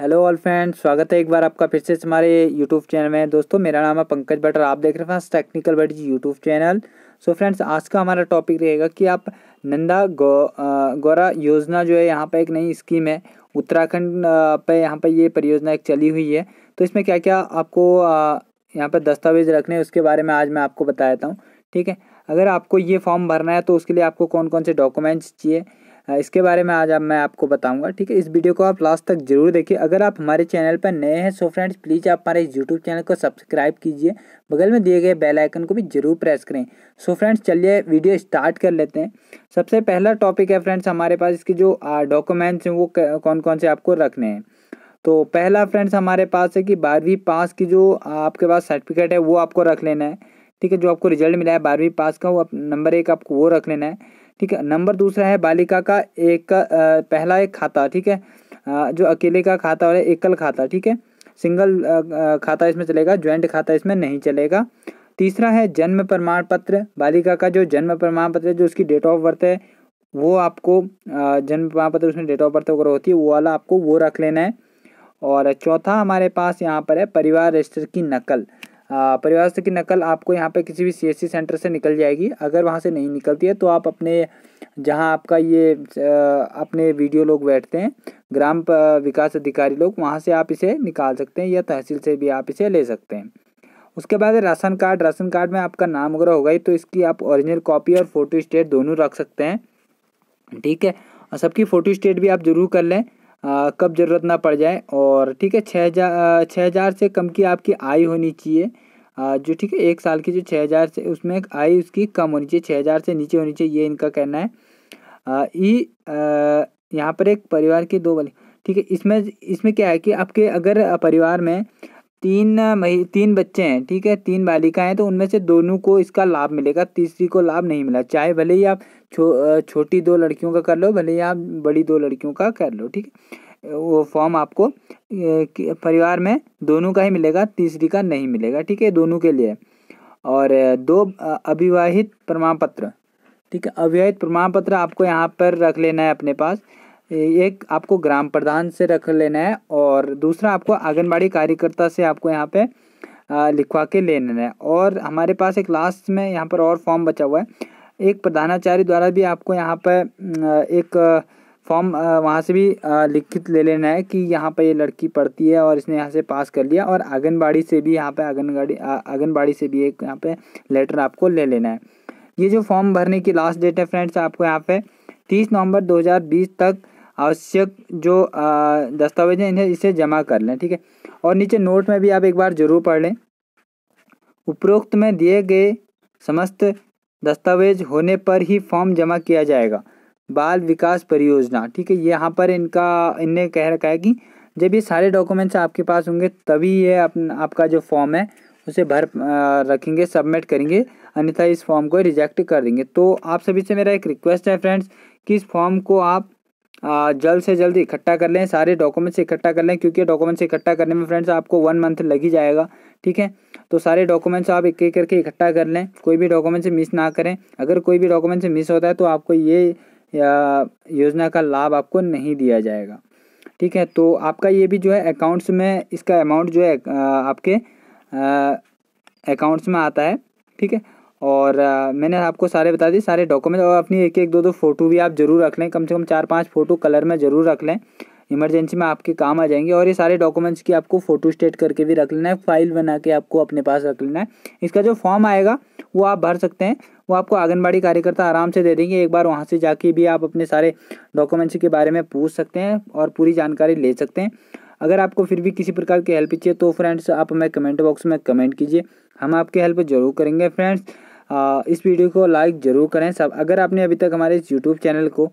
hello all friend स्वागत है एक बार आपका फिर से हमारे यूट्यूब चैनल में दोस्तों मेरा नाम है पंकज बटर आप देख रहे हैं टेक्निकल बट जी यूट्यूब चैनल सो फ्रेंड्स आज का हमारा टॉपिक रहेगा कि आप नंदा गौ गौरा योजना जो है यहाँ पर एक नई स्कीम है उत्तराखंड पे यहाँ पर ये परियोजना एक चली हुई है तो इसमें क्या क्या आपको यहाँ पर दस्तावेज रखने हैं उसके बारे में आज मैं आपको बता देता हूँ ठीक है अगर आपको ये फॉर्म भरना है तो उसके लिए आपको कौन कौन से डॉक्यूमेंट्स चाहिए हाँ, इसके बारे में आज अब मैं आपको बताऊंगा ठीक है इस वीडियो को आप लास्ट तक जरूर देखिए अगर आप हमारे चैनल पर नए हैं सो फ्रेंड्स प्लीज़ आप हमारे यूट्यूब चैनल को सब्सक्राइब कीजिए बगल में दिए गए बेल आइकन को भी जरूर प्रेस करें सो फ्रेंड्स चलिए वीडियो स्टार्ट कर लेते हैं सबसे पहला टॉपिक है फ्रेंड्स हमारे पास इसके जो डॉक्यूमेंट्स हैं वो कौन कौन से आपको रखने हैं तो पहला फ्रेंड्स हमारे पास है कि बारहवीं पास की जो आपके पास सर्टिफिकेट है वो आपको रख लेना है ठीक है जो आपको रिजल्ट मिला है बारहवीं पास का वो नंबर एक आपको वो रख लेना है ठीक है नंबर दूसरा है बालिका का एक पहला एक खाता ठीक है जो अकेले का खाता और एकल खाता ठीक है सिंगल खाता इसमें चलेगा ज्वाइंट खाता इसमें नहीं चलेगा तीसरा है जन्म प्रमाण पत्र बालिका का जो जन्म प्रमाण पत्र है जो उसकी डेट ऑफ बर्थ है वो आपको जन्म प्रमाण पत्र उसमें डेट ऑफ बर्थ वगैरह होती है वो वाला आपको वो रख लेना है और चौथा हमारे पास यहाँ पर है परिवार रजिस्टर की नकल परिवारस्थ की नकल आपको यहाँ पे किसी भी सीएससी सेंटर से निकल जाएगी अगर वहाँ से नहीं निकलती है तो आप अपने जहाँ आपका ये अपने वीडियो लोग बैठते हैं ग्राम विकास अधिकारी लोग वहाँ से आप इसे निकाल सकते हैं या तहसील से भी आप इसे ले सकते हैं उसके बाद राशन कार्ड राशन कार्ड में आपका नाम वगैरह होगा ही तो इसकी आप ओरिजिनल कॉपी और फोटो स्टेट दोनों रख सकते हैं ठीक है और सबकी फोटो स्टेट भी आप जरूर कर लें कब ज़रूरत ना पड़ जाए और ठीक है छः हज़ार छः हज़ार से कम की आपकी आय होनी चाहिए जो ठीक है एक साल की जो छः हज़ार से उसमें आय उसकी कम होनी चाहिए छः हज़ार से नीचे होनी चाहिए ये इनका कहना है ई यहाँ पर एक परिवार के दो वाले ठीक है इसमें इसमें क्या है कि आपके अगर परिवार में तीन मही तीन बच्चे हैं ठीक है तीन बालिकाएं हैं तो उनमें से दोनों को इसका लाभ मिलेगा तीसरी को लाभ नहीं मिला चाहे भले ही आप छो छोटी दो लड़कियों का कर लो भले ही आप बड़ी दो लड़कियों का कर लो ठीक है वो फॉर्म आपको परिवार में दोनों का ही मिलेगा तीसरी का नहीं मिलेगा ठीक है दोनों के लिए और दो अविवाहित प्रमाण पत्र ठीक है अविवाहित प्रमाण पत्र आपको यहाँ पर रख लेना है अपने पास एक आपको ग्राम प्रधान से रख लेना है और दूसरा आपको आंगनबाड़ी कार्यकर्ता से आपको यहाँ पे लिखवा के ले लेना है और हमारे पास एक लास्ट में यहाँ पर और फॉर्म बचा हुआ है एक प्रधानाचार्य द्वारा भी आपको यहाँ पर एक फॉर्म वहाँ से भी लिखित ले लेना है कि यहाँ पर ये लड़की पढ़ती है और इसने यहाँ से पास कर लिया और आंगनबाड़ी से भी यहाँ पर आंगनबाड़ी आंगनबाड़ी से भी एक यहाँ पर लेटर आपको ले लेना है ये जो फॉर्म भरने की लास्ट डेट है फ्रेंड्स आपको यहाँ पे तीस नवंबर 2020 तक आवश्यक जो दस्तावेज हैं इन्हें इसे जमा कर लें ठीक है और नीचे नोट में भी आप एक बार जरूर पढ़ लें उपरोक्त में दिए गए समस्त दस्तावेज होने पर ही फॉर्म जमा किया जाएगा बाल विकास परियोजना ठीक है यहाँ पर इनका इनने कह रखा है कि जब ये सारे डॉक्यूमेंट्स आपके पास होंगे तभी ये आप, आपका जो फॉर्म है उसे भर रखेंगे सबमिट करेंगे अन्यथा इस फॉर्म को रिजेक्ट कर देंगे तो आप सभी से मेरा एक रिक्वेस्ट है फ्रेंड्स कि इस फॉर्म को आप हाँ, जल्द से जल्द इकट्ठा कर लें सारे डॉक्यूमेंट्स इकट्ठा कर लें क्योंकि डॉक्यूमेंट्स इकट्ठा करने में फ्रेंड्स आपको वन मंथ लग ही जाएगा ठीक है तो सारे डॉक्यूमेंट्स आप एक एक करके इकट्ठा कर लें कोई भी डॉक्यूमेंट्स मिस ना करें अगर कोई भी डॉक्यूमेंट्स मिस होता है तो आपको ये योजना का लाभ आपको नहीं दिया जाएगा ठीक है तो आपका ये भी जो है अकाउंट्स में इसका अमाउंट जो है आपके अकाउंट्स में आता है ठीक है और आ, मैंने आपको सारे बता दिए सारे डॉक्यूमेंट और अपनी एक एक दो दो फ़ोटो भी आप ज़रूर रख लें कम से कम चार पाँच फ़ोटो कलर में ज़रूर रख लें इमरजेंसी में आपके काम आ जाएंगे और ये सारे डॉक्यूमेंट्स की आपको फ़ोटो स्टेट करके भी रख लेना है फाइल बना के आपको अपने पास रख लेना है इसका जो फॉर्म आएगा वो आप भर सकते हैं वो आपको आंगनबाड़ी कार्यकर्ता आराम से दे देंगे एक बार वहाँ से जाके भी आप अपने सारे डॉक्यूमेंट्स के बारे में पूछ सकते हैं और पूरी जानकारी ले सकते हैं अगर आपको फिर भी किसी प्रकार की हेल्प चाहिए तो फ्रेंड्स आप हमें कमेंट बॉक्स में कमेंट कीजिए हम आपकी हेल्प जरूर करेंगे फ्रेंड्स हाँ, इस वीडियो को लाइक ज़रूर करें सब अगर आपने अभी तक हमारे इस यूट्यूब चैनल को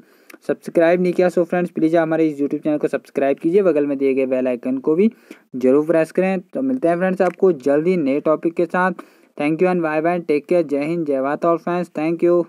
सब्सक्राइब नहीं किया सो फ्रेंड्स प्लीज़ हमारे इस यूट्यूब चैनल को सब्सक्राइब कीजिए बगल में दिए गए बेल आइकन को भी जरूर प्रेस करें तो मिलते हैं फ्रेंड्स आपको जल्द ही नए टॉपिक के साथ thank you and bye bye take care जय हिंद जय भारत और फ्रेंड्स थैंक यू